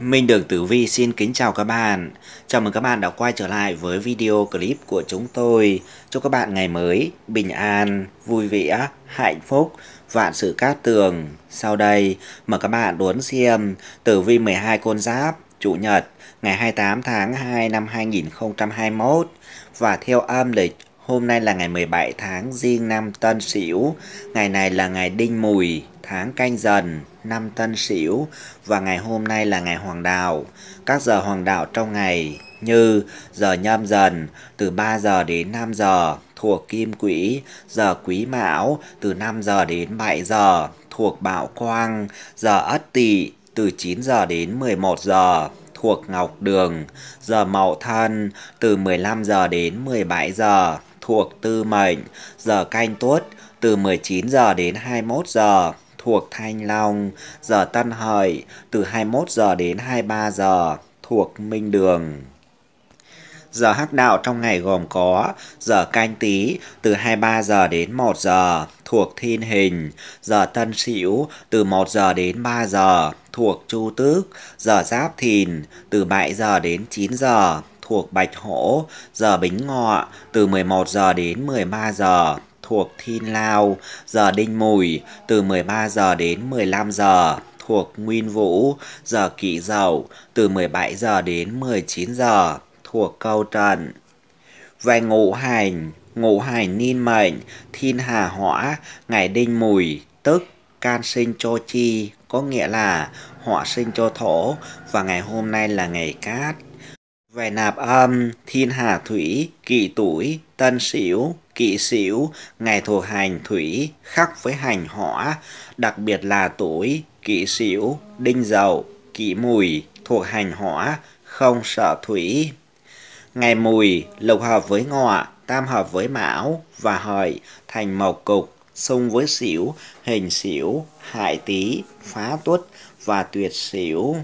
Minh Đường Tử Vi xin kính chào các bạn. Chào mừng các bạn đã quay trở lại với video clip của chúng tôi. Chúc các bạn ngày mới bình an, vui vẻ, hạnh phúc, vạn sự cát tường. Sau đây, mời các bạn đón xem Tử Vi 12 con giáp, Chủ nhật, ngày 28 tháng 2 năm 2021 và theo âm lịch Hôm nay là ngày 17 tháng Giêng năm Tân Sửu, ngày này là ngày Đinh Mùi, tháng Canh Dần năm Tân Sửu và ngày hôm nay là ngày Hoàng đạo. Các giờ Hoàng đạo trong ngày như giờ nhâm dần từ 3 giờ đến 5 giờ thuộc kim quỹ, giờ quý mão từ 5 giờ đến 7 giờ thuộc bạo quang, giờ ất tỵ từ 9 giờ đến 11 giờ thuộc ngọc đường, giờ mậu thân từ 15 giờ đến 17 giờ thuộc tư mệnh, giờ canh tuất từ 19 giờ đến 21 giờ thuộc Thanh Long, giờ Tân Hợi từ 21 giờ đến 23 giờ thuộc Minh Đường. Giờ hắc đạo trong ngày gồm có giờ canh tý từ 23 giờ đến 1 giờ thuộc thiên hình, giờ tân sửu từ 1 giờ đến 3 giờ thuộc chu tước, giờ giáp thìn từ 7 giờ đến 9 giờ thuộc bạch hổ, giờ bính ngọ từ 11 giờ đến 13 giờ thuộc Thiên Lao, giờ Đinh Mùi từ 13 giờ đến 15 giờ thuộc Nguyên Vũ, giờ Kỷ Dậu từ 17 giờ đến 19 giờ thuộc Câu Trận. Về ngũ hành, ngũ hành niên mệnh, thiên hà hỏa, ngày Đinh Mùi, tức can sinh cho chi, có nghĩa là hỏa sinh cho thổ và ngày hôm nay là ngày cát về nạp âm, thiên hà thủy, kỷ tuổi, tân sửu, kỵ sửu ngày thuộc hành thủy khắc với hành hỏa, đặc biệt là tuổi kỵ sửu, đinh dậu, kỵ mùi thuộc hành hỏa, không sợ thủy. Ngày mùi lục hợp với ngọ, tam hợp với mão và hợi thành mộc cục, xung với sửu, hình sửu, hại tý, phá tuất và tuyệt sửu.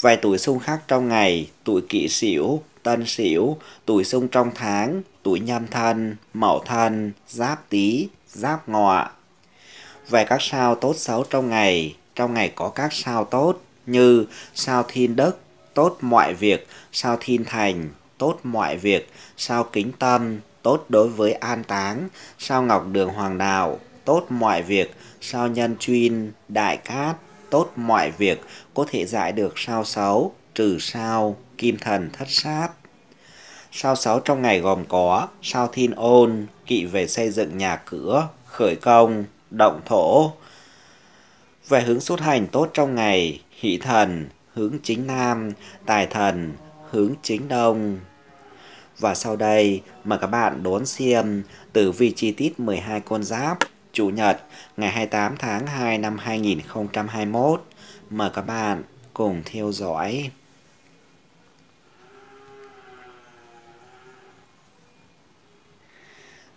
Vài tuổi xung khắc trong ngày, tuổi kỵ sửu. Tân Sửu, tuổi xung trong tháng, tuổi Nhâm Thân, Mậu Thân, Giáp Tý, Giáp Ngọ. Về các sao tốt xấu trong ngày, trong ngày có các sao tốt như sao thiên đất tốt mọi việc, sao thiên thành, tốt mọi việc, sao kính tâm, tốt đối với an táng, sao ngọc đường hoàng đạo, tốt mọi việc, sao nhân chuyên, đại cát, tốt mọi việc, có thể giải được sao xấu, trừ sao kim thần thất sát. Sao sáu trong ngày gồm có sao thiên ôn, kỵ về xây dựng nhà cửa, khởi công, động thổ. Về hướng xuất hành tốt trong ngày, hỷ thần, hướng chính nam, tài thần, hướng chính đông. Và sau đây, mời các bạn đón xem tử vi chi tiết 12 con giáp, Chủ nhật, ngày 28 tháng 2 năm 2021. Mời các bạn cùng theo dõi.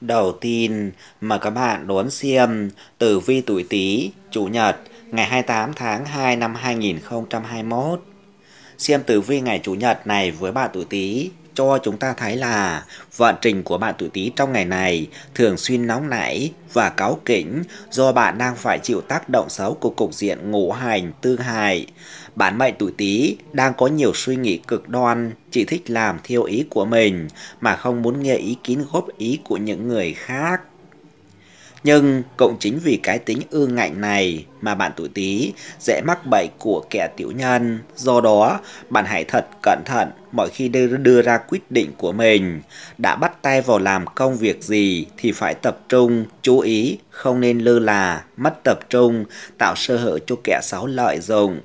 Đầu tiên, mà các bạn đón xem Tử vi tuổi Tý, Chủ nhật, ngày 28 tháng 2 năm 2021. Xem tử vi ngày Chủ nhật này với bạn tuổi Tý cho chúng ta thấy là vận trình của bạn tuổi Tý trong ngày này thường xuyên nóng nảy và cáu kỉnh do bạn đang phải chịu tác động xấu của cục diện ngũ hành tương hại. Bản mệnh tuổi Tý đang có nhiều suy nghĩ cực đoan, chỉ thích làm theo ý của mình mà không muốn nghe ý kiến góp ý của những người khác. Nhưng cũng chính vì cái tính ương ngạnh này mà bạn tuổi Tý dễ mắc bệnh của kẻ tiểu nhân. Do đó, bạn hãy thật cẩn thận mọi khi đưa, đưa ra quyết định của mình. Đã bắt tay vào làm công việc gì thì phải tập trung, chú ý, không nên lơ là, mất tập trung, tạo sơ hở cho kẻ xấu lợi dụng.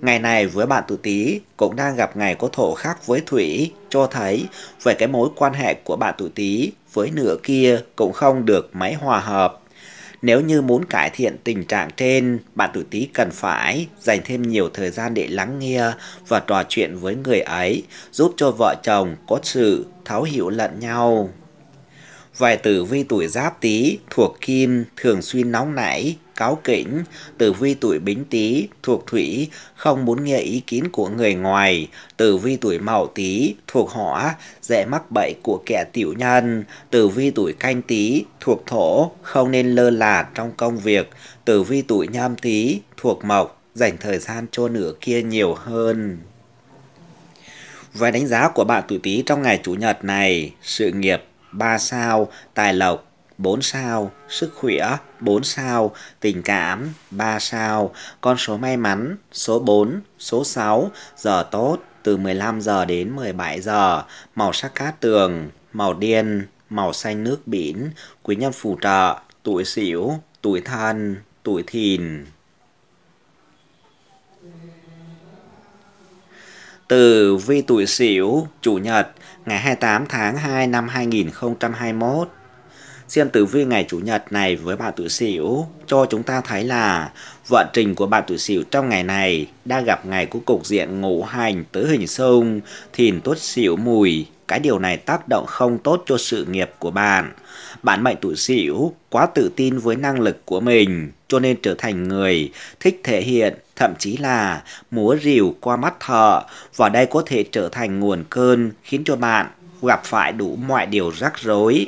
Ngày này với bạn tuổi Tý cũng đang gặp ngày có thổ khắc với Thủy, cho thấy về cái mối quan hệ của bạn tuổi Tý với nửa kia cũng không được máy hòa hợp. Nếu như muốn cải thiện tình trạng trên, bạn tuổi Tý cần phải dành thêm nhiều thời gian để lắng nghe và trò chuyện với người ấy, giúp cho vợ chồng có sự thấu hiểu lẫn nhau. Vài tử vi tuổi giáp Tý thuộc kim thường xuyên nóng nảy, cáo kỉnh, tử vi tuổi bính tý thuộc thủy, không muốn nghe ý kiến của người ngoài, tử vi tuổi mậu tý thuộc hỏa, dễ mắc bậy của kẻ tiểu nhân, tử vi tuổi canh tý thuộc thổ, không nên lơ là trong công việc, tử vi tuổi nhâm tý thuộc mộc, dành thời gian cho nửa kia nhiều hơn. Và đánh giá của bạn tuổi Tý trong ngày Chủ nhật này, sự nghiệp 3 sao, tài lộc 4 sao, sức khỏe 4 sao, tình cảm 3 sao, con số may mắn số 4, số 6, giờ tốt từ 15 giờ đến 17 giờ, màu sắc cát tường, màu đen, màu xanh nước biển, quý nhân phù trợ, tuổi xỉu, tuổi thân, tuổi thìn. Từ vi tuổi xỉu, chủ nhật, ngày 28 tháng 2 năm 2021 Xem tử vi ngày Chủ nhật này với bạn tuổi Sửu cho chúng ta thấy là vận trình của bạn tuổi Sửu trong ngày này đang gặp ngày của cục diện ngũ hành tứ hình sông thìn tốt Sửu mùi. Cái điều này tác động không tốt cho sự nghiệp của bạn. Bạn mệnh tuổi Sửu quá tự tin với năng lực của mình, cho nên trở thành người thích thể hiện, thậm chí là múa rìu qua mắt thợ và đây có thể trở thành nguồn cơn khiến cho bạn gặp phải đủ mọi điều rắc rối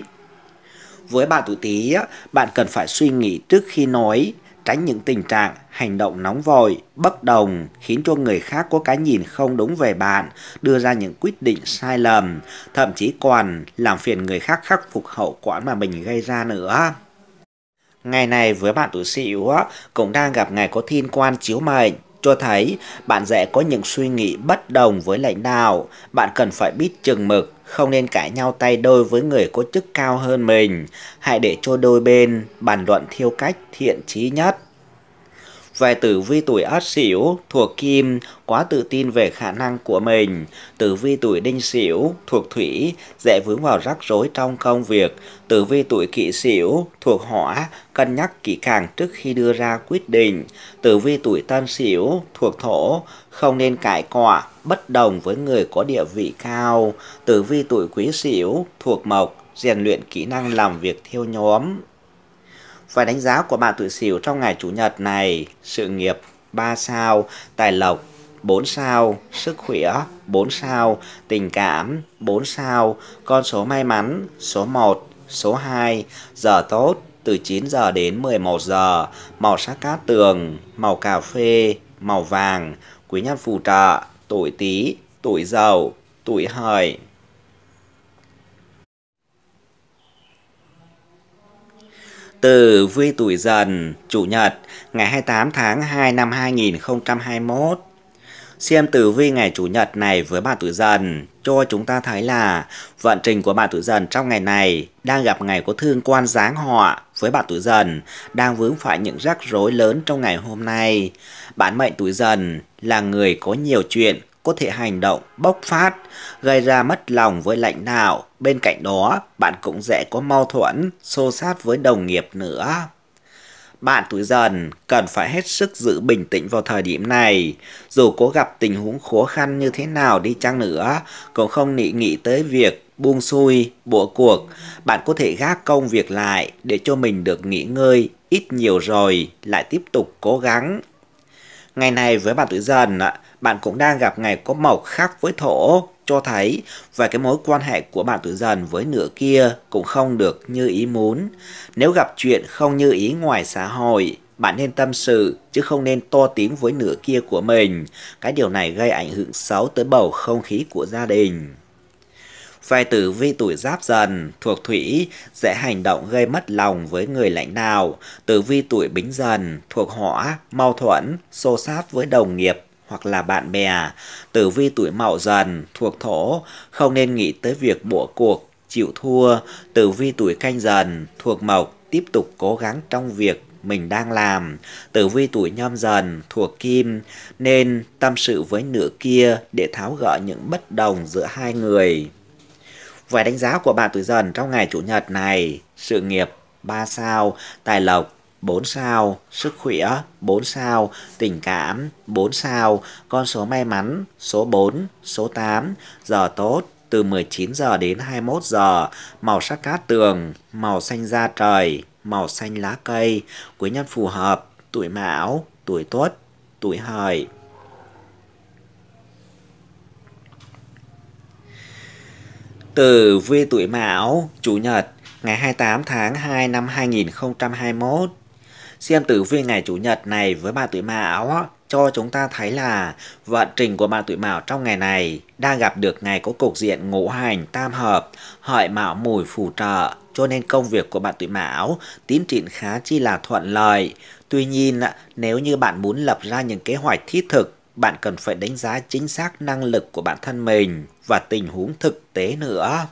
với bạn tuổi Tý, bạn cần phải suy nghĩ trước khi nói, tránh những tình trạng hành động nóng vội, bất đồng khiến cho người khác có cái nhìn không đúng về bạn, đưa ra những quyết định sai lầm, thậm chí còn làm phiền người khác khắc phục hậu quả mà mình gây ra nữa. Ngày này với bạn tuổi Sửu cũng đang gặp ngày có thiên quan chiếu mệnh, cho thấy bạn sẽ có những suy nghĩ bất đồng với lãnh đạo. Bạn cần phải biết chừng mực, không nên cãi nhau tay đôi với người có chức cao hơn mình. Hãy để cho đôi bên bàn luận theo cách thiện trí nhất. Vài tử vi tuổi ất sửu thuộc kim quá tự tin về khả năng của mình. Tử vi tuổi đinh sửu thuộc thủy dễ vướng vào rắc rối trong công việc. Tử vi tuổi kỷ sửu thuộc hỏa cân nhắc kỹ càng trước khi đưa ra quyết định. Tử vi tuổi tân sửu thuộc thổ không nên cãi cọ bất đồng với người có địa vị cao. Tử vi tuổi quý sửu thuộc mộc rèn luyện kỹ năng làm việc theo nhóm. Và đánh giá của bạn tuổi Sửu trong ngày Chủ nhật này, sự nghiệp 3 sao, tài lộc 4 sao, sức khỏe 4 sao, tình cảm 4 sao, con số may mắn số 1, số 2, giờ tốt từ 9 giờ đến 11 giờ, màu sắc cát tường, màu cà phê, màu vàng, quý nhân phù trợ, tuổi Tý, tuổi Dậu, tuổi Hợi. Từ vi tuổi dần, Chủ nhật, ngày 28 tháng 2 năm 2021. Xem tử vi ngày Chủ nhật này với bạn tuổi dần cho chúng ta thấy là vận trình của bạn tuổi dần trong ngày này đang gặp ngày có thương quan giáng họa với bạn tuổi dần đang vướng phải những rắc rối lớn trong ngày hôm nay. Bạn mệnh tuổi dần là người có nhiều chuyện có thể hành động bốc phát, gây ra mất lòng với lãnh đạo. Bên cạnh đó, bạn cũng dễ có mâu thuẫn, xô sát với đồng nghiệp nữa. Bạn tuổi dần cần phải hết sức giữ bình tĩnh vào thời điểm này. Dù có gặp tình huống khó khăn như thế nào đi chăng nữa, cũng không nghĩ nghĩ tới việc buông xuôi, bỏ cuộc. Bạn có thể gác công việc lại để cho mình được nghỉ ngơi ít nhiều rồi, lại tiếp tục cố gắng. Ngày này với bạn tuổi dần, ạ bạn cũng đang gặp ngày có màu khác với thổ cho thấy và cái mối quan hệ của bạn tuổi dần với nửa kia cũng không được như ý muốn. Nếu gặp chuyện không như ý ngoài xã hội, bạn nên tâm sự chứ không nên to tiếng với nửa kia của mình. Cái điều này gây ảnh hưởng xấu tới bầu không khí của gia đình. Về tử vi tuổi giáp dần, thuộc thủy, sẽ hành động gây mất lòng với người lãnh đạo. Tử vi tuổi bính dần, thuộc hỏa, mâu thuẫn, xô sát với đồng nghiệp hoặc là bạn bè. Tử vi tuổi mậu dần, thuộc thổ, không nên nghĩ tới việc bỏ cuộc, chịu thua. Tử vi tuổi canh dần, thuộc mộc, tiếp tục cố gắng trong việc mình đang làm. Tử vi tuổi nhâm dần thuộc kim nên tâm sự với nửa kia để tháo gỡ những bất đồng giữa hai người. Vài đánh giá của bạn tuổi dần trong ngày chủ nhật này, sự nghiệp 3 sao, tài lộc 4 sao, sức khỏe 4 sao, tình cảm 4 sao, con số may mắn số 4, số 8, giờ tốt từ 19 giờ đến 21 giờ, màu sắc cát tường, màu xanh da trời, màu xanh lá cây, quý nhân phù hợp, tuổi mão, tuổi tuất, tuổi hợi. Từ vi tuổi mão, chủ nhật, ngày 28 tháng 2 năm 2021 Xem tử vi ngày Chủ nhật này với bạn tuổi Mão cho chúng ta thấy là vận trình của bạn tuổi Mão trong ngày này đang gặp được ngày có cục diện ngũ hành tam hợp, hợi Mão mùi phù trợ, cho nên công việc của bạn tuổi Mão tiến triển khá chi là thuận lợi. Tuy nhiên, nếu như bạn muốn lập ra những kế hoạch thiết thực, bạn cần phải đánh giá chính xác năng lực của bản thân mình và tình huống thực tế nữa.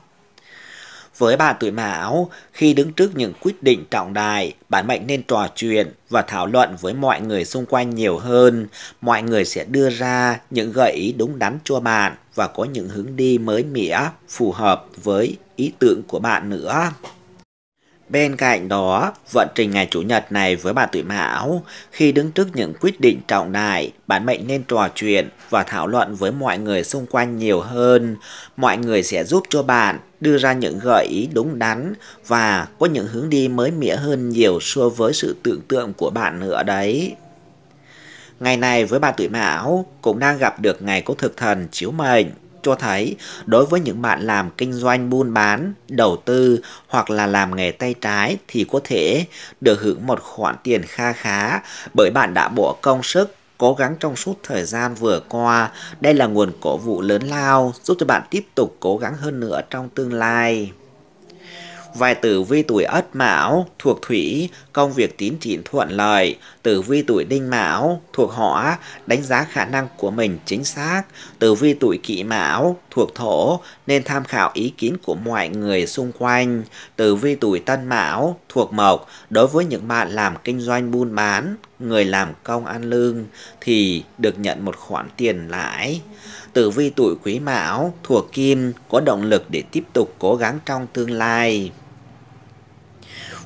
Với bạn tuổi Mão, khi đứng trước những quyết định trọng đại, bạn mạnh nên trò chuyện và thảo luận với mọi người xung quanh nhiều hơn. Mọi người sẽ đưa ra những gợi ý đúng đắn cho bạn và có những hướng đi mới mẻ phù hợp với ý tưởng của bạn nữa. Bên cạnh đó, vận trình ngày Chủ nhật này với bà tuổi Mão, khi đứng trước những quyết định trọng đại, bạn mệnh nên trò chuyện và thảo luận với mọi người xung quanh nhiều hơn. Mọi người sẽ giúp cho bạn đưa ra những gợi ý đúng đắn và có những hướng đi mới mẻ hơn nhiều so với sự tưởng tượng của bạn nữa đấy. Ngày này với bà tuổi Mão cũng đang gặp được ngày có thực thần chiếu mệnh cho thấy đối với những bạn làm kinh doanh buôn bán, đầu tư hoặc là làm nghề tay trái thì có thể được hưởng một khoản tiền kha khá bởi bạn đã bỏ công sức cố gắng trong suốt thời gian vừa qua. Đây là nguồn cổ vũ lớn lao giúp cho bạn tiếp tục cố gắng hơn nữa trong tương lai vài tử vi tuổi ất mão thuộc thủy, công việc tín trị thuận lợi, tử vi tuổi đinh mão thuộc hỏa, đánh giá khả năng của mình chính xác, tử vi tuổi kỷ mão thuộc thổ nên tham khảo ý kiến của mọi người xung quanh, tử vi tuổi tân mão thuộc mộc đối với những bạn làm kinh doanh buôn bán, người làm công ăn lương thì được nhận một khoản tiền lãi tử vi tuổi quý mão thuộc kim có động lực để tiếp tục cố gắng trong tương lai.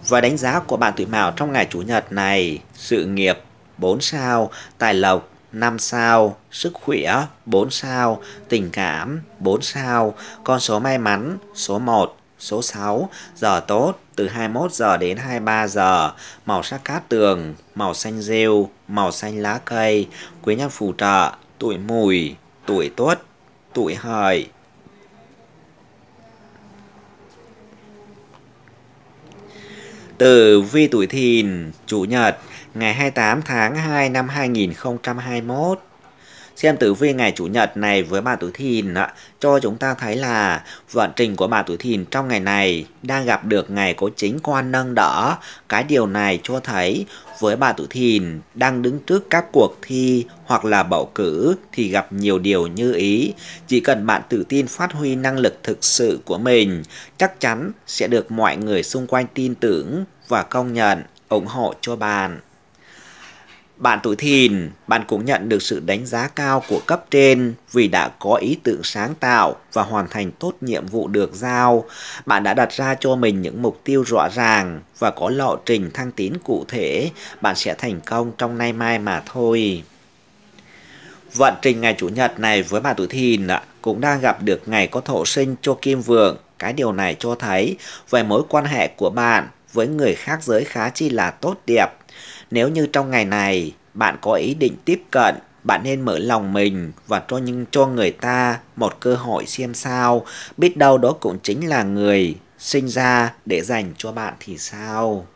Và đánh giá của bạn tuổi mão trong ngày Chủ nhật này, sự nghiệp 4 sao, tài lộc 5 sao, sức khỏe 4 sao, tình cảm 4 sao, con số may mắn số 1, số 6, giờ tốt từ 21 giờ đến 23 giờ, màu sắc cát tường, màu xanh rêu, màu xanh lá cây, quý nhân phù trợ, tuổi mùi tuổi tuất, tuổi hợi. Tử vi tuổi thìn, chủ nhật, ngày 28 tháng 2 năm 2021. Xem tử vi ngày Chủ nhật này với bà tuổi thìn cho chúng ta thấy là vận trình của bà tuổi thìn trong ngày này đang gặp được ngày có chính quan nâng đỡ. Cái điều này cho thấy với bà tuổi thìn đang đứng trước các cuộc thi hoặc là bầu cử thì gặp nhiều điều như ý. Chỉ cần bạn tự tin phát huy năng lực thực sự của mình, chắc chắn sẽ được mọi người xung quanh tin tưởng và công nhận, ủng hộ cho bạn. Bạn tuổi thìn, bạn cũng nhận được sự đánh giá cao của cấp trên vì đã có ý tưởng sáng tạo và hoàn thành tốt nhiệm vụ được giao. Bạn đã đặt ra cho mình những mục tiêu rõ ràng và có lộ trình thăng tiến cụ thể. Bạn sẽ thành công trong nay mai mà thôi. Vận trình ngày Chủ nhật này với bạn tuổi thìn cũng đang gặp được ngày có thổ sinh cho kim vượng. Cái điều này cho thấy về mối quan hệ của bạn với người khác giới khá chi là tốt đẹp. Nếu như trong ngày này bạn có ý định tiếp cận, bạn nên mở lòng mình và cho những cho người ta một cơ hội xem sao, biết đâu đó cũng chính là người sinh ra để dành cho bạn thì sao.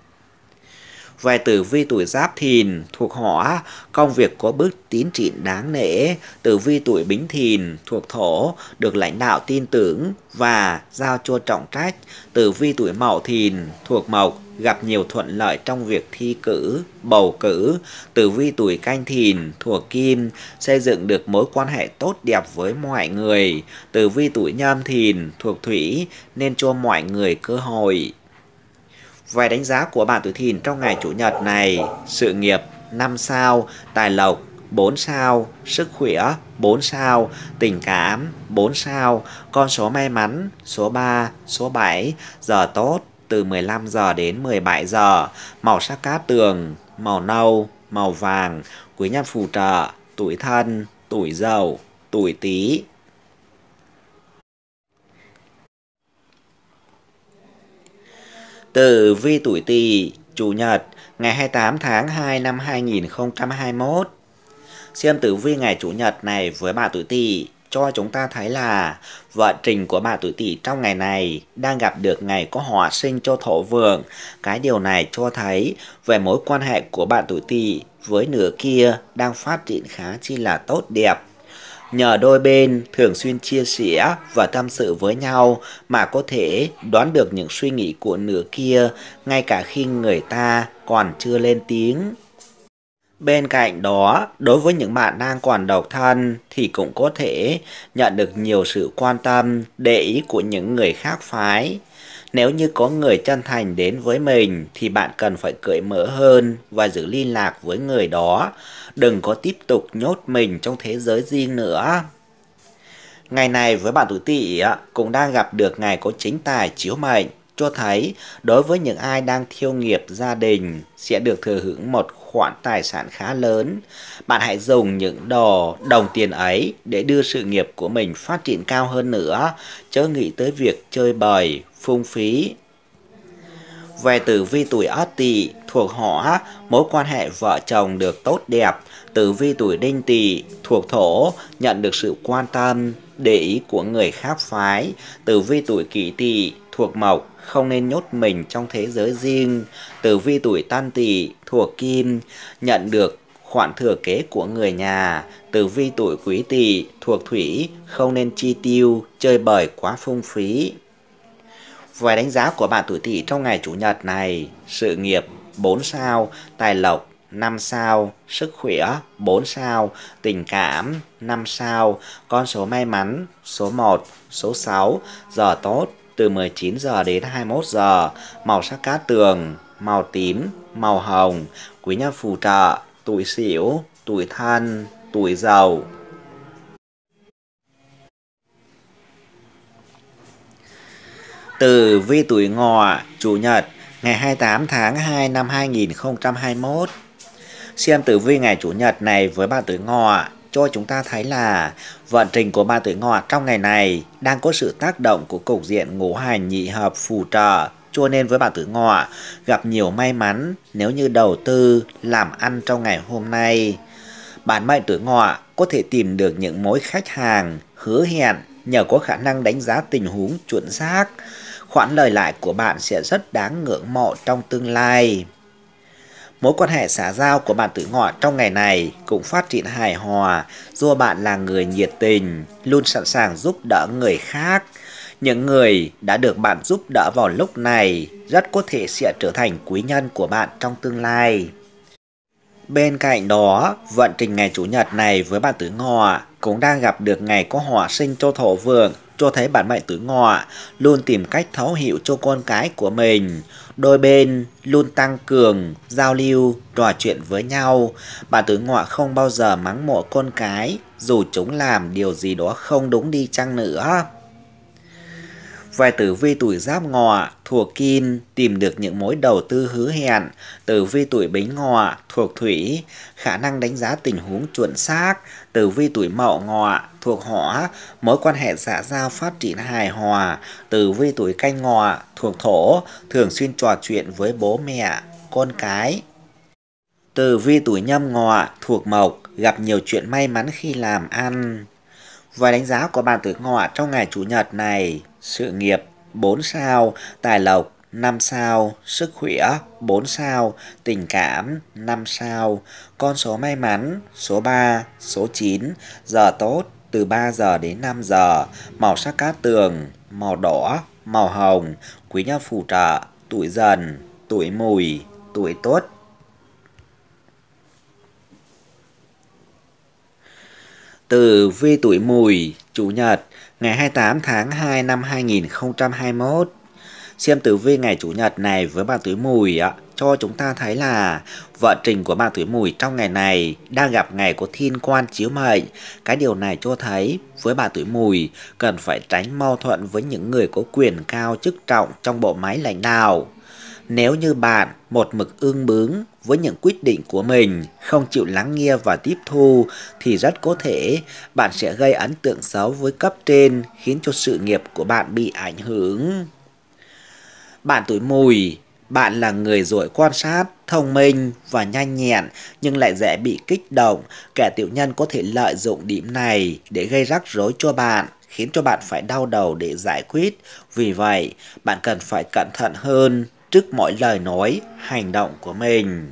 Về tử vi tuổi giáp thìn thuộc hỏa, công việc có bước tiến triển đáng nể. Tử vi tuổi bính thìn thuộc thổ, được lãnh đạo tin tưởng và giao cho trọng trách. Tử vi tuổi mậu thìn thuộc mộc, gặp nhiều thuận lợi trong việc thi cử, bầu cử, tử vi tuổi canh thìn, thuộc kim, xây dựng được mối quan hệ tốt đẹp với mọi người, tử vi tuổi nhâm thìn, thuộc thủy, nên cho mọi người cơ hội về đánh giá của bạn tuổi thìn trong ngày Chủ nhật này, sự nghiệp 5 sao, tài lộc 4 sao, sức khỏe 4 sao, tình cảm 4 sao, con số may mắn số 3, số 7, giờ tốt từ 15 giờ đến 17 giờ, màu sắc cát tường, màu nâu, màu vàng, quý nhân phù trợ, tuổi thân, tuổi dậu, tuổi tý, Tử vi tuổi Tỵ, Chủ nhật, ngày 28 tháng 2 năm 2021. Xem tử vi ngày Chủ nhật này với bạn tuổi Tỵ cho chúng ta thấy là vận trình của bạn tuổi Tỵ trong ngày này đang gặp được ngày có hỏa sinh cho thổ vượng. Cái điều này cho thấy về mối quan hệ của bạn tuổi Tỵ với nửa kia đang phát triển khá chi là tốt đẹp. Nhờ đôi bên thường xuyên chia sẻ và tâm sự với nhau mà có thể đoán được những suy nghĩ của nửa kia ngay cả khi người ta còn chưa lên tiếng. Bên cạnh đó, đối với những bạn đang còn độc thân thì cũng có thể nhận được nhiều sự quan tâm, để ý của những người khác phái. Nếu như có người chân thành đến với mình thì bạn cần phải cởi mở hơn và giữ liên lạc với người đó đừng có tiếp tục nhốt mình trong thế giới riêng nữa. Ngày này với bạn tuổi tỵ cũng đang gặp được ngày có chính tài chiếu mệnh, cho thấy đối với những ai đang thiêu nghiệp gia đình sẽ được thừa hưởng một khoản tài sản khá lớn. Bạn hãy dùng những đồ đồng tiền ấy để đưa sự nghiệp của mình phát triển cao hơn nữa, chớ nghĩ tới việc chơi bời, phung phí về tử vi tuổi Ất Tỵ thuộc họ, mối quan hệ vợ chồng được tốt đẹp. Tử vi tuổi Đinh Tỵ thuộc thổ, nhận được sự quan tâm, để ý của người khác phái. Tử vi tuổi Kỷ Tỵ thuộc mộc, không nên nhốt mình trong thế giới riêng. Tử vi tuổi Tân Tỵ thuộc kim, nhận được khoản thừa kế của người nhà, tử vi tuổi quý tỵ thuộc thủy, không nên chi tiêu, chơi bời quá phung phí. Về đánh giá của bạn tuổi Tỵ trong ngày chủ nhật này, sự nghiệp 4 sao, tài lộc 5 sao, sức khỏe 4 sao, tình cảm 5 sao, con số may mắn số 1, số 6, giờ tốt từ 19 giờ đến 21 giờ, màu sắc cá tường, màu tím, màu hồng, quý nhân phù trợ, tuổi sửu, tuổi thân, tuổi dầu. từ vi tuổi ngọ, Chủ nhật, ngày 28 tháng 2 năm 2021. Xem tử vi ngày Chủ nhật này với bạn tuổi ngọ cho chúng ta thấy là vận trình của ba tuổi ngọ trong ngày này đang có sự tác động của cục diện ngũ hành nhị hợp phù trợ cho nên với bạn tuổi ngọ gặp nhiều may mắn nếu như đầu tư làm ăn trong ngày hôm nay bạn mệnh tuổi ngọ có thể tìm được những mối khách hàng hứa hẹn nhờ có khả năng đánh giá tình huống chuẩn xác khoản lời lại của bạn sẽ rất đáng ngưỡng mộ trong tương lai. Mối quan hệ xã giao của bạn tử ngọ trong ngày này cũng phát triển hài hòa Dù bạn là người nhiệt tình, luôn sẵn sàng giúp đỡ người khác. Những người đã được bạn giúp đỡ vào lúc này rất có thể sẽ trở thành quý nhân của bạn trong tương lai. Bên cạnh đó, vận trình ngày Chủ nhật này với bạn Tử Ngọ cũng đang gặp được ngày có hỏa sinh cho thổ vượng cho thấy bản mệnh tuổi ngọ luôn tìm cách thấu hiểu cho con cái của mình. Đôi bên luôn tăng cường, giao lưu, trò chuyện với nhau. Bản tuổi ngọ không bao giờ mắng mộ con cái, dù chúng làm điều gì đó không đúng đi chăng nữa vài tử vi tuổi giáp ngọ thuộc kim tìm được những mối đầu tư hứa hẹn, tử vi tuổi bính ngọ thuộc thủy khả năng đánh giá tình huống chuẩn xác, tử vi tuổi mậu ngọ thuộc hỏa mối quan hệ xã giao phát triển hài hòa, tử vi tuổi canh ngọ thuộc thổ thường xuyên trò chuyện với bố mẹ, con cái. Tử vi tuổi nhâm ngọ thuộc mộc gặp nhiều chuyện may mắn khi làm ăn. vài đánh giá của bạn tuổi ngọ trong ngày chủ nhật này sự nghiệp 4 sao, tài lộc 5 sao, sức khỏe 4 sao, tình cảm 5 sao, con số may mắn số 3, số 9, giờ tốt từ 3 giờ đến 5 giờ, màu sắc cát tường, màu đỏ, màu hồng, quý nhân phù trợ, tuổi dần, tuổi mùi, tuổi tốt. Từ vi tuổi mùi, chủ nhật, ngày 28 tháng 2 năm 2021. Xem tử vi ngày Chủ nhật này với bạn Tuổi Mùi ạ, cho chúng ta thấy là vợ trình của bạn Tuổi Mùi trong ngày này đang gặp ngày có thiên quan chiếu mệnh. Cái điều này cho thấy với bạn Tuổi Mùi cần phải tránh mâu thuẫn với những người có quyền cao chức trọng trong bộ máy lãnh đạo nếu như bạn một mực ương bướng với những quyết định của mình, không chịu lắng nghe và tiếp thu thì rất có thể bạn sẽ gây ấn tượng xấu với cấp trên khiến cho sự nghiệp của bạn bị ảnh hưởng. Bạn tuổi mùi, bạn là người giỏi quan sát, thông minh và nhanh nhẹn nhưng lại dễ bị kích động, kẻ tiểu nhân có thể lợi dụng điểm này để gây rắc rối cho bạn khiến cho bạn phải đau đầu để giải quyết. Vì vậy, bạn cần phải cẩn thận hơn trước mọi lời nói, hành động của mình.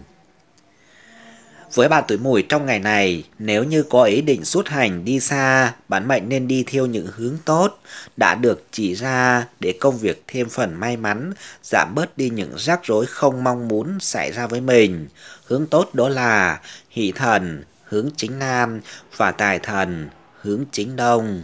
Với bà tuổi mùi trong ngày này, nếu như có ý định xuất hành đi xa, bạn mệnh nên đi theo những hướng tốt đã được chỉ ra để công việc thêm phần may mắn, giảm bớt đi những rắc rối không mong muốn xảy ra với mình. Hướng tốt đó là hỷ thần, hướng chính nam và tài thần, hướng chính đông.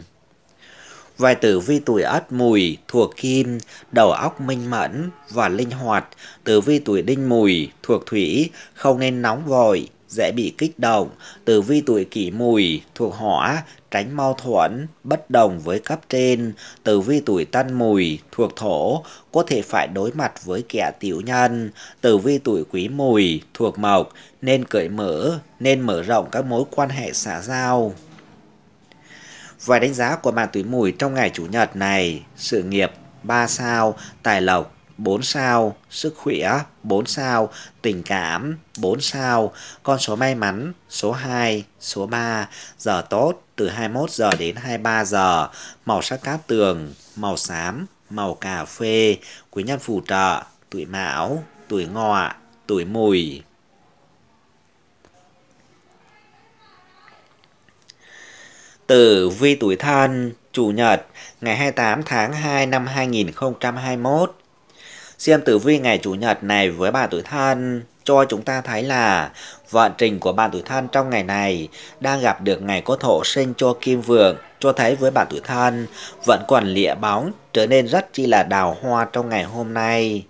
Vài tử vi tuổi ất mùi thuộc kim, đầu óc minh mẫn và linh hoạt. Tử vi tuổi đinh mùi thuộc thủy, không nên nóng vội, dễ bị kích động. Tử vi tuổi kỷ mùi thuộc hỏa, tránh mâu thuẫn, bất đồng với cấp trên. Tử vi tuổi tân mùi thuộc thổ, có thể phải đối mặt với kẻ tiểu nhân. Tử vi tuổi quý mùi thuộc mộc, nên cởi mở, nên mở rộng các mối quan hệ xã giao. Vài đánh giá của bạn tuổi mùi trong ngày Chủ nhật này, sự nghiệp 3 sao, tài lộc 4 sao, sức khỏe 4 sao, tình cảm 4 sao, con số may mắn số 2, số 3, giờ tốt từ 21 giờ đến 23 giờ, màu sắc cát tường, màu xám, màu cà phê, quý nhân phù trợ, tuổi mão, tuổi ngọ, tuổi mùi. Tử vi tuổi thân, Chủ nhật, ngày 28 tháng 2 năm 2021. Xem tử vi ngày Chủ nhật này với bà tuổi thân cho chúng ta thấy là vận trình của bạn tuổi thân trong ngày này đang gặp được ngày có thổ sinh cho kim vượng cho thấy với bạn tuổi thân vẫn còn lịa bóng trở nên rất chi là đào hoa trong ngày hôm nay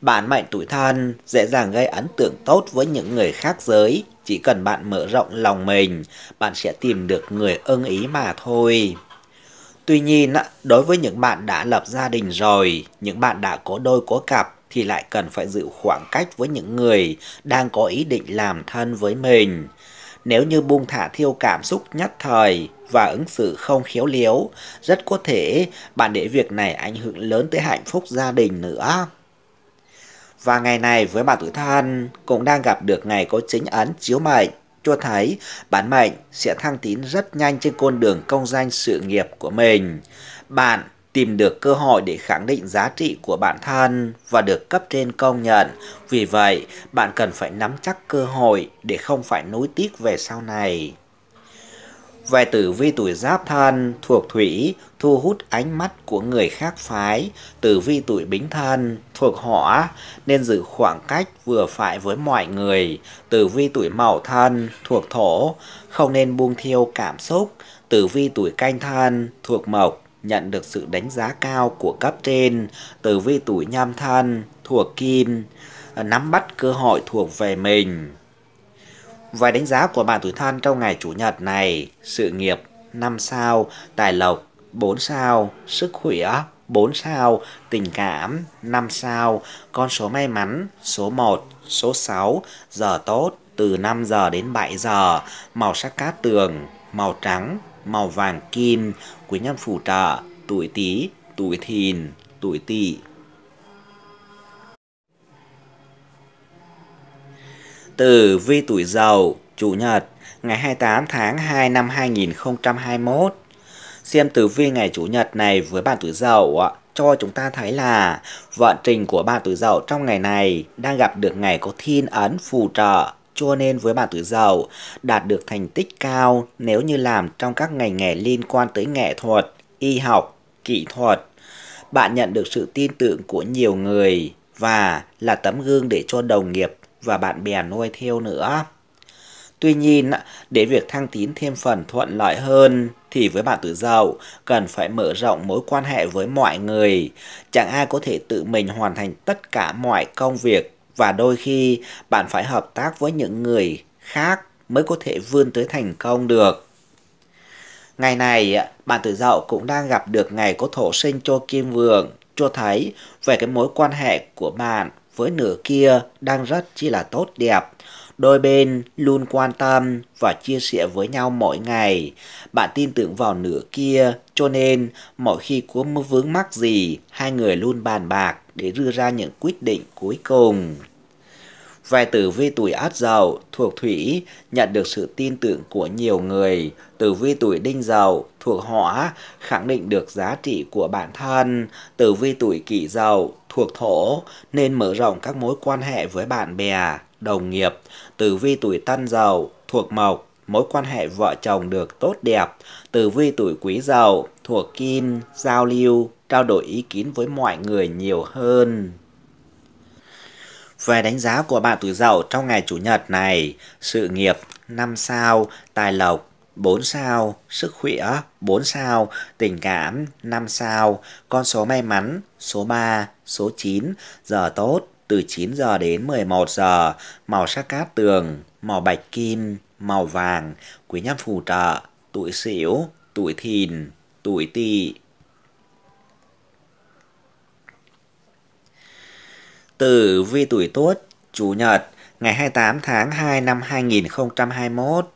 bạn mạnh tuổi thân dễ dàng gây ấn tượng tốt với những người khác giới. Chỉ cần bạn mở rộng lòng mình, bạn sẽ tìm được người ưng ý mà thôi. Tuy nhiên, đối với những bạn đã lập gia đình rồi, những bạn đã có đôi có cặp, thì lại cần phải giữ khoảng cách với những người đang có ý định làm thân với mình. Nếu như buông thả thiêu cảm xúc nhất thời và ứng xử không khéo léo, rất có thể bạn để việc này ảnh hưởng lớn tới hạnh phúc gia đình nữa. Và ngày này với bà tuổi thân cũng đang gặp được ngày có chính ấn chiếu mệnh, cho thấy bản mệnh sẽ thăng tín rất nhanh trên con đường công danh sự nghiệp của mình. Bạn tìm được cơ hội để khẳng định giá trị của bản thân và được cấp trên công nhận. Vì vậy, bạn cần phải nắm chắc cơ hội để không phải nối tiếc về sau này. Vài tử vi tuổi giáp thân thuộc thủy thu hút ánh mắt của người khác phái, tử vi tuổi bính thân thuộc hỏa nên giữ khoảng cách vừa phải với mọi người, tử vi tuổi mậu thân thuộc thổ không nên buông thiêu cảm xúc, tử vi tuổi canh thân thuộc mộc nhận được sự đánh giá cao của cấp trên, tử vi tuổi nhâm thân thuộc kim nắm bắt cơ hội thuộc về mình. Vài đánh giá của bạn tuổi thân trong ngày Chủ nhật này, sự nghiệp 5 sao, tài lộc 4 sao, sức khỏe 4 sao, tình cảm 5 sao, con số may mắn số 1, số 6, giờ tốt từ 5 giờ đến 7 giờ, màu sắc cát tường, màu trắng, màu vàng kim, quý nhân phù trợ, tuổi Tý, tuổi Thìn, tuổi Tỵ. từ vi tuổi Dậu, Chủ nhật, ngày 28 tháng 2 năm 2021. Xem tử vi ngày Chủ nhật này với bạn tuổi Dậu ạ cho chúng ta thấy là vận trình của bạn tuổi Dậu trong ngày này đang gặp được ngày có thiên ấn phù trợ cho nên với bạn tuổi Dậu đạt được thành tích cao nếu như làm trong các ngành nghề liên quan tới nghệ thuật, y học, kỹ thuật. Bạn nhận được sự tin tưởng của nhiều người và là tấm gương để cho đồng nghiệp và bạn bè nuôi theo nữa. Tuy nhiên, để việc thăng tiến thêm phần thuận lợi hơn thì với bạn tuổi dậu cần phải mở rộng mối quan hệ với mọi người. Chẳng ai có thể tự mình hoàn thành tất cả mọi công việc và đôi khi bạn phải hợp tác với những người khác mới có thể vươn tới thành công được. Ngày này, bạn tuổi dậu cũng đang gặp được ngày có thổ sinh cho kim vượng, cho thấy về cái mối quan hệ của bạn với nửa kia đang rất chỉ là tốt đẹp. Đôi bên luôn quan tâm và chia sẻ với nhau mỗi ngày. Bạn tin tưởng vào nửa kia, cho nên mỗi khi có vướng mắc gì, hai người luôn bàn bạc để đưa ra những quyết định cuối cùng. Vài tử vi tuổi át dậu thuộc thủy nhận được sự tin tưởng của nhiều người. Tử vi tuổi đinh dậu thuộc hỏa khẳng định được giá trị của bản thân. Tử vi tuổi kỷ dậu thuộc thổ nên mở rộng các mối quan hệ với bạn bè, đồng nghiệp, tử vi tuổi tân giàu, thuộc mộc, mối quan hệ vợ chồng được tốt đẹp, tử vi tuổi quý giàu, thuộc kim, giao lưu, trao đổi ý kiến với mọi người nhiều hơn. Về đánh giá của bạn tuổi giàu trong ngày Chủ nhật này, sự nghiệp năm sao, tài lộc 4 sao, sức khỏe 4 sao, tình cảm 5 sao, con số may mắn số 3, số 9, giờ tốt từ 9 giờ đến 11 giờ, màu sắc cát tường, màu bạch kim, màu vàng, quý nhân phù trợ, tuổi sửu tuổi thìn, tuổi tỵ. Tử vi tuổi tuất, chủ nhật, ngày 28 tháng 2 năm 2021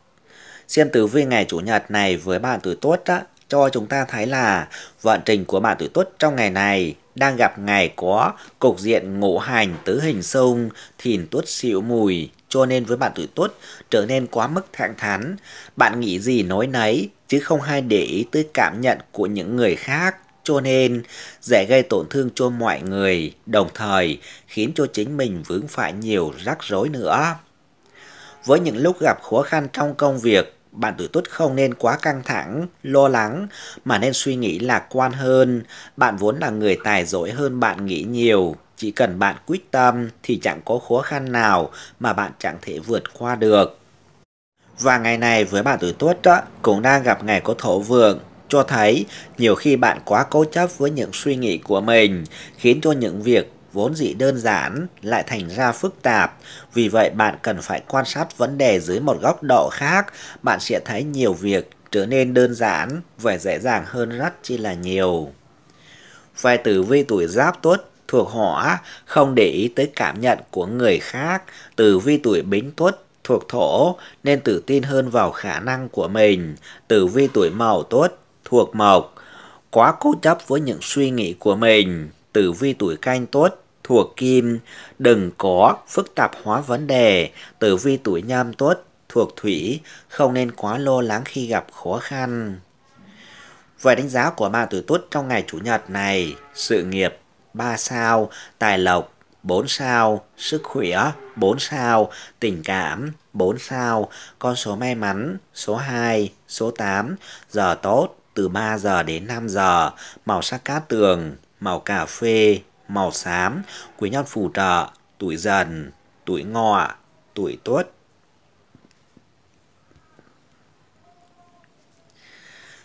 Xem tử vi ngày Chủ nhật này với bạn tuổi Tuất á, cho chúng ta thấy là vận trình của bạn tuổi Tuất trong ngày này đang gặp ngày có cục diện ngũ hành tứ hình xung thìn tuất xịu mùi cho nên với bạn tuổi Tuất trở nên quá mức thẳng thắn bạn nghĩ gì nói nấy chứ không hay để ý tới cảm nhận của những người khác cho nên dễ gây tổn thương cho mọi người đồng thời khiến cho chính mình vướng phải nhiều rắc rối nữa với những lúc gặp khó khăn trong công việc bạn tuổi tuất không nên quá căng thẳng, lo lắng mà nên suy nghĩ lạc quan hơn. Bạn vốn là người tài giỏi hơn bạn nghĩ nhiều. Chỉ cần bạn quyết tâm thì chẳng có khó khăn nào mà bạn chẳng thể vượt qua được. Và ngày này với bạn tuổi tuất cũng đang gặp ngày có thổ vượng cho thấy nhiều khi bạn quá cố chấp với những suy nghĩ của mình khiến cho những việc vốn dị đơn giản lại thành ra phức tạp. Vì vậy bạn cần phải quan sát vấn đề dưới một góc độ khác, bạn sẽ thấy nhiều việc trở nên đơn giản và dễ dàng hơn rất chi là nhiều. Về tử vi tuổi giáp tuất thuộc hỏa, không để ý tới cảm nhận của người khác, tử vi tuổi bính tuất thuộc thổ nên tự tin hơn vào khả năng của mình, tử vi tuổi mậu tuất thuộc mộc, quá cố chấp với những suy nghĩ của mình tử vi tuổi canh tốt thuộc kim, đừng có phức tạp hóa vấn đề, tử vi tuổi nhâm tốt thuộc thủy, không nên quá lo lắng khi gặp khó khăn. Vậy đánh giá của ba tuổi tốt trong ngày Chủ nhật này, sự nghiệp 3 sao, tài lộc 4 sao, sức khỏe 4 sao, tình cảm 4 sao, con số may mắn số 2, số 8, giờ tốt từ 3 giờ đến 5 giờ, màu sắc cát tường màu cà phê, màu xám quý nhân phù trợ tuổi dần, tuổi ngọ, tuổi tuất.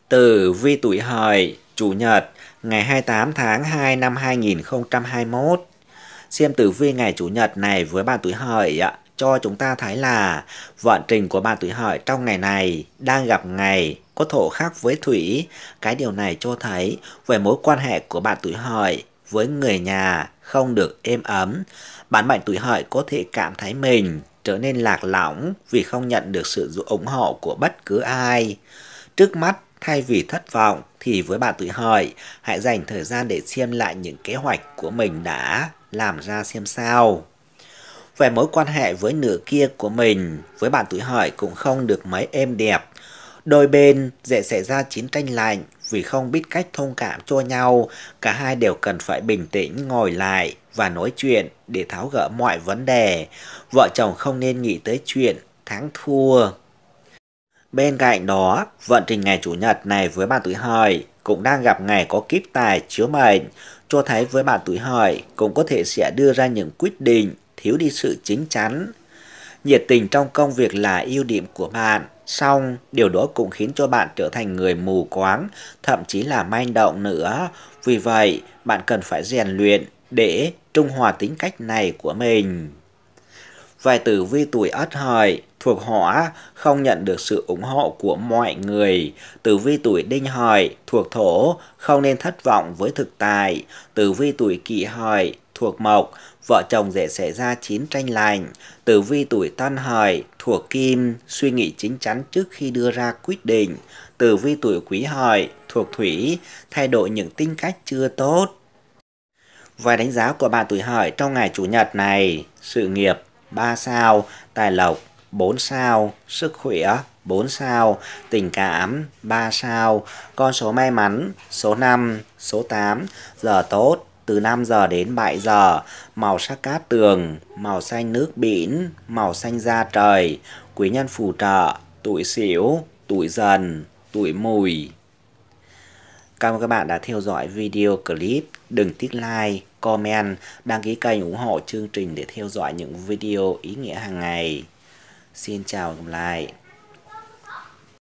Tử vi tuổi hợi, chủ nhật, ngày 28 tháng 2 năm 2021. Xem tử vi ngày chủ nhật này với bạn tuổi hợi ạ cho chúng ta thấy là vận trình của bạn tuổi hợi trong ngày này đang gặp ngày có thổ khác với Thủy. Cái điều này cho thấy về mối quan hệ của bạn tuổi hợi với người nhà không được êm ấm. Bạn mệnh tuổi hợi có thể cảm thấy mình trở nên lạc lõng vì không nhận được sự ủng hộ của bất cứ ai. Trước mắt, thay vì thất vọng thì với bạn tuổi hợi, hãy dành thời gian để xem lại những kế hoạch của mình đã làm ra xem sao về mối quan hệ với nửa kia của mình với bạn tuổi hợi cũng không được mấy êm đẹp Đôi bên dễ xảy ra chiến tranh lạnh vì không biết cách thông cảm cho nhau, cả hai đều cần phải bình tĩnh ngồi lại và nói chuyện để tháo gỡ mọi vấn đề. Vợ chồng không nên nghĩ tới chuyện thắng thua. Bên cạnh đó, vận trình ngày Chủ nhật này với bạn tuổi hợi cũng đang gặp ngày có kiếp tài chiếu mệnh, cho thấy với bạn tuổi hợi cũng có thể sẽ đưa ra những quyết định thiếu đi sự chính chắn. Nhiệt tình trong công việc là ưu điểm của bạn, Xong, điều đó cũng khiến cho bạn trở thành người mù quáng, thậm chí là manh động nữa. Vì vậy, bạn cần phải rèn luyện để trung hòa tính cách này của mình. Vài tử vi tuổi ất hợi thuộc hỏa không nhận được sự ủng hộ của mọi người. Tử vi tuổi đinh hợi thuộc thổ không nên thất vọng với thực tài. Tử vi tuổi kỷ hợi thuộc mộc vợ chồng dễ xảy ra chiến tranh lành, tử vi tuổi tân hợi, thuộc kim, suy nghĩ chính chắn trước khi đưa ra quyết định, tử vi tuổi quý hợi, thuộc thủy, thay đổi những tính cách chưa tốt. Và đánh giá của bà tuổi hợi trong ngày Chủ nhật này, sự nghiệp 3 sao, tài lộc 4 sao, sức khỏe 4 sao, tình cảm 3 sao, con số may mắn số 5, số 8, giờ tốt từ 5 giờ đến 7 giờ, màu sắc cát tường, màu xanh nước biển, màu xanh da trời, quý nhân phù trợ, tuổi xỉu, tuổi dần, tuổi mùi. Cảm ơn các bạn đã theo dõi video clip. Đừng thích like, comment, đăng ký kênh ủng hộ chương trình để theo dõi những video ý nghĩa hàng ngày. Xin chào và gặp lại.